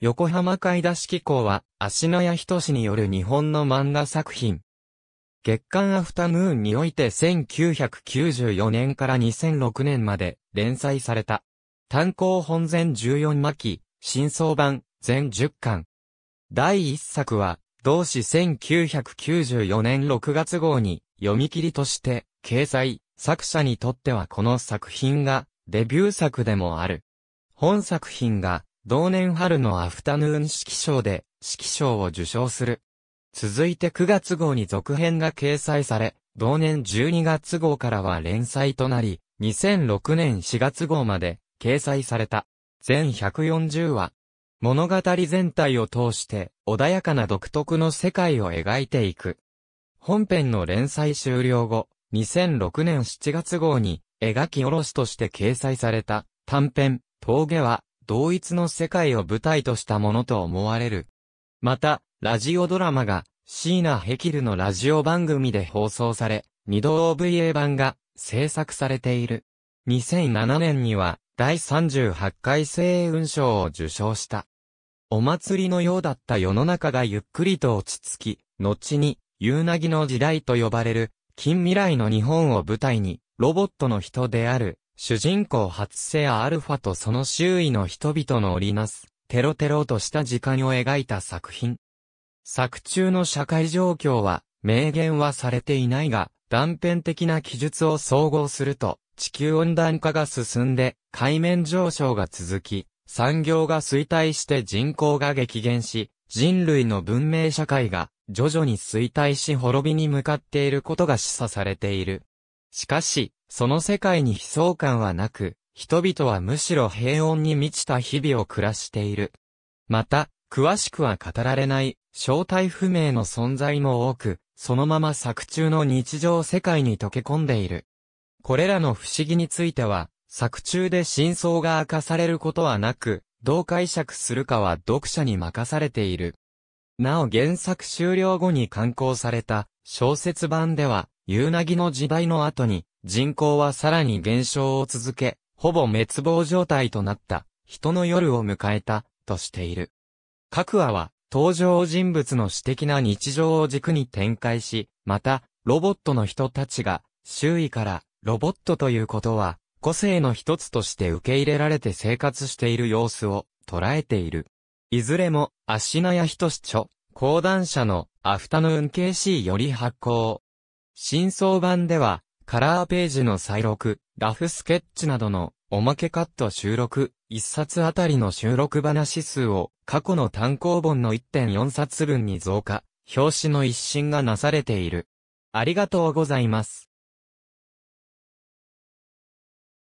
横浜買い出し機構は、足のひとしによる日本の漫画作品。月刊アフタヌーンにおいて1994年から2006年まで連載された。単行本全14巻、新装版、全10巻。第1作は、同誌1994年6月号に読み切りとして掲載、作者にとってはこの作品がデビュー作でもある。本作品が同年春のアフタヌーン指揮賞で指揮賞を受賞する。続いて9月号に続編が掲載され、同年12月号からは連載となり、2006年4月号まで掲載された。全140話。物語全体を通して穏やかな独特の世界を描いていく。本編の連載終了後、2006年7月号に描き下ろしとして掲載された短編、峠は同一の世界を舞台としたものと思われる。また、ラジオドラマが、シーナ・ヘキルのラジオ番組で放送され、二度 OVA 版が制作されている。2007年には、第38回星雲賞を受賞した。お祭りのようだった世の中がゆっくりと落ち着き、後に、夕凪の時代と呼ばれる、近未来の日本を舞台に、ロボットの人である、主人公初世アアルファとその周囲の人々の織りなす、テロテロとした時間を描いた作品。作中の社会状況は、明言はされていないが、断片的な記述を総合すると、地球温暖化が進んで、海面上昇が続き、産業が衰退して人口が激減し、人類の文明社会が徐々に衰退し滅びに向かっていることが示唆されている。しかし、その世界に悲壮感はなく、人々はむしろ平穏に満ちた日々を暮らしている。また、詳しくは語られない、正体不明の存在も多く、そのまま作中の日常世界に溶け込んでいる。これらの不思議については、作中で真相が明かされることはなく、どう解釈するかは読者に任されている。なお原作終了後に刊行された小説版では、夕凪の時代の後に、人口はさらに減少を続け、ほぼ滅亡状態となった人の夜を迎えたとしている。各話は登場人物の私的な日常を軸に展開し、またロボットの人たちが周囲からロボットということは個性の一つとして受け入れられて生活している様子を捉えている。いずれも、アシナヤヒトシチョ、講談社のアフタヌーン KC より発行。真相版では、カラーページの再録、ラフスケッチなどのおまけカット収録、1冊あたりの収録話数を過去の単行本の1.4冊分に増加、表紙の一新がなされている。ありがとうございます。